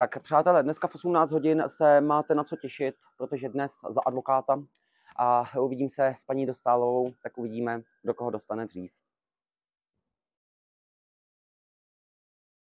Tak přátelé, dneska v 18 hodin se máte na co těšit, protože dnes za advokáta a uvidím se s paní Dostálovou, tak uvidíme, do koho dostane dřív.